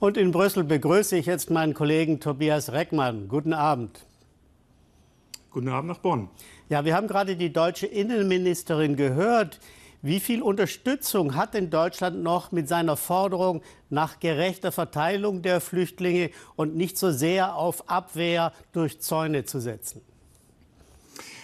Und in Brüssel begrüße ich jetzt meinen Kollegen Tobias Reckmann. Guten Abend. Guten Abend nach Bonn. Ja, wir haben gerade die deutsche Innenministerin gehört. Wie viel Unterstützung hat denn Deutschland noch mit seiner Forderung nach gerechter Verteilung der Flüchtlinge und nicht so sehr auf Abwehr durch Zäune zu setzen?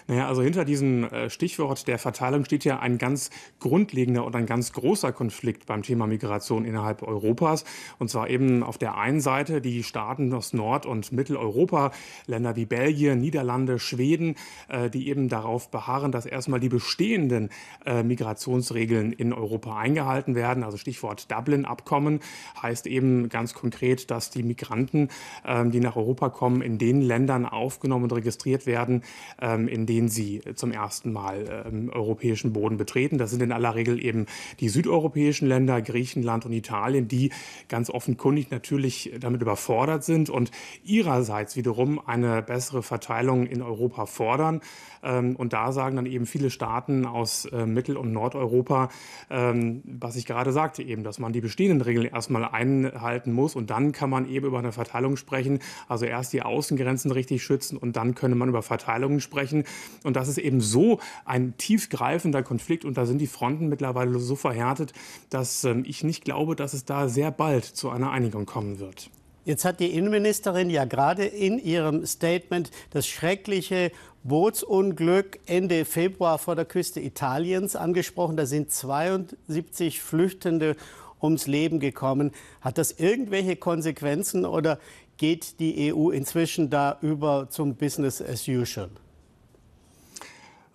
Naja, also hinter diesem äh, Stichwort der Verteilung steht ja ein ganz grundlegender und ein ganz großer Konflikt beim Thema Migration innerhalb Europas. Und zwar eben auf der einen Seite die Staaten aus Nord- und Mitteleuropa, Länder wie Belgien, Niederlande, Schweden, äh, die eben darauf beharren, dass erstmal die bestehenden äh, Migrationsregeln in Europa eingehalten werden. Also Stichwort Dublin-Abkommen heißt eben ganz konkret, dass die Migranten, ähm, die nach Europa kommen, in den Ländern aufgenommen und registriert werden, ähm, in denen denen sie äh, zum ersten Mal ähm, europäischen Boden betreten. Das sind in aller Regel eben die südeuropäischen Länder, Griechenland und Italien, die ganz offenkundig natürlich äh, damit überfordert sind und ihrerseits wiederum eine bessere Verteilung in Europa fordern. Ähm, und da sagen dann eben viele Staaten aus äh, Mittel- und Nordeuropa, ähm, was ich gerade sagte, eben, dass man die bestehenden Regeln erstmal einhalten muss und dann kann man eben über eine Verteilung sprechen. Also erst die Außengrenzen richtig schützen und dann könne man über Verteilungen sprechen. Und das ist eben so ein tiefgreifender Konflikt und da sind die Fronten mittlerweile so verhärtet, dass ähm, ich nicht glaube, dass es da sehr bald zu einer Einigung kommen wird. Jetzt hat die Innenministerin ja gerade in ihrem Statement das schreckliche Bootsunglück Ende Februar vor der Küste Italiens angesprochen. Da sind 72 Flüchtende ums Leben gekommen. Hat das irgendwelche Konsequenzen oder geht die EU inzwischen da über zum Business as usual?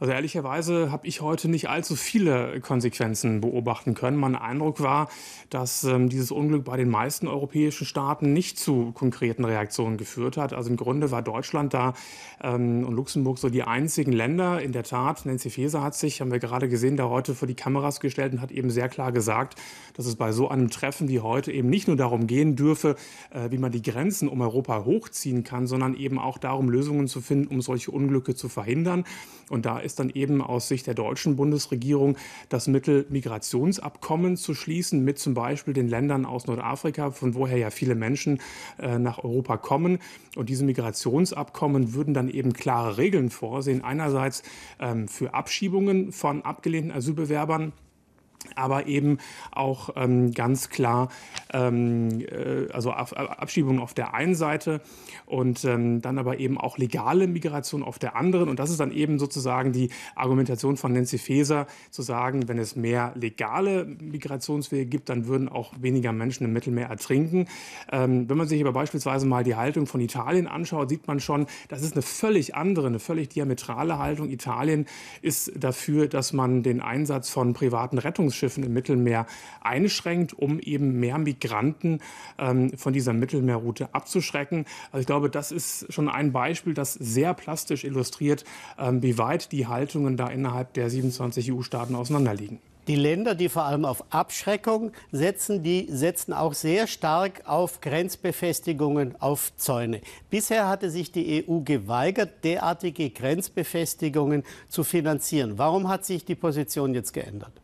Also ehrlicherweise habe ich heute nicht allzu viele Konsequenzen beobachten können. Mein Eindruck war, dass ähm, dieses Unglück bei den meisten europäischen Staaten nicht zu konkreten Reaktionen geführt hat. Also im Grunde war Deutschland da ähm, und Luxemburg so die einzigen Länder. In der Tat, Nancy Faeser hat sich, haben wir gerade gesehen, da heute vor die Kameras gestellt und hat eben sehr klar gesagt, dass es bei so einem Treffen wie heute eben nicht nur darum gehen dürfe, äh, wie man die Grenzen um Europa hochziehen kann, sondern eben auch darum, Lösungen zu finden, um solche Unglücke zu verhindern. Und da ist ist dann eben aus Sicht der deutschen Bundesregierung das Mittel, Migrationsabkommen zu schließen mit zum Beispiel den Ländern aus Nordafrika, von woher ja viele Menschen äh, nach Europa kommen. Und diese Migrationsabkommen würden dann eben klare Regeln vorsehen. Einerseits ähm, für Abschiebungen von abgelehnten Asylbewerbern aber eben auch ähm, ganz klar ähm, äh, also Ab Abschiebung auf der einen Seite und ähm, dann aber eben auch legale Migration auf der anderen. Und das ist dann eben sozusagen die Argumentation von Nancy Faeser, zu sagen, wenn es mehr legale Migrationswege gibt, dann würden auch weniger Menschen im Mittelmeer ertrinken. Ähm, wenn man sich aber beispielsweise mal die Haltung von Italien anschaut, sieht man schon, das ist eine völlig andere, eine völlig diametrale Haltung. Italien ist dafür, dass man den Einsatz von privaten Rettungs Rettungsschiffen im Mittelmeer einschränkt, um eben mehr Migranten ähm, von dieser Mittelmeerroute abzuschrecken. Also ich glaube, das ist schon ein Beispiel, das sehr plastisch illustriert, ähm, wie weit die Haltungen da innerhalb der 27 EU-Staaten auseinanderliegen. Die Länder, die vor allem auf Abschreckung setzen, die setzen auch sehr stark auf Grenzbefestigungen, auf Zäune. Bisher hatte sich die EU geweigert, derartige Grenzbefestigungen zu finanzieren. Warum hat sich die Position jetzt geändert?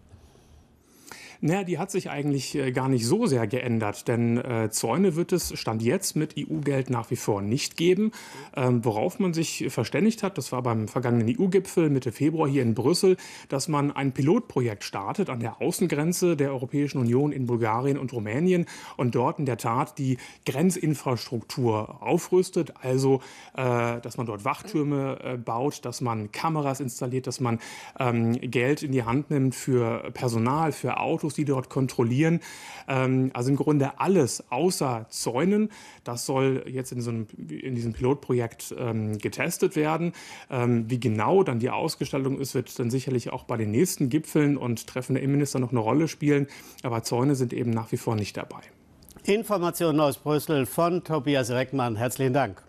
Naja, die hat sich eigentlich äh, gar nicht so sehr geändert, denn äh, Zäune wird es Stand jetzt mit EU-Geld nach wie vor nicht geben. Ähm, worauf man sich verständigt hat, das war beim vergangenen EU-Gipfel Mitte Februar hier in Brüssel, dass man ein Pilotprojekt startet an der Außengrenze der Europäischen Union in Bulgarien und Rumänien und dort in der Tat die Grenzinfrastruktur aufrüstet. Also, äh, dass man dort Wachtürme äh, baut, dass man Kameras installiert, dass man ähm, Geld in die Hand nimmt für Personal, für Autos Autos, die dort kontrollieren. Ähm, also im Grunde alles außer Zäunen. Das soll jetzt in, so einem, in diesem Pilotprojekt ähm, getestet werden. Ähm, wie genau dann die Ausgestaltung ist, wird dann sicherlich auch bei den nächsten Gipfeln und Treffen der Innenminister noch eine Rolle spielen. Aber Zäune sind eben nach wie vor nicht dabei. Informationen aus Brüssel von Tobias Reckmann. Herzlichen Dank.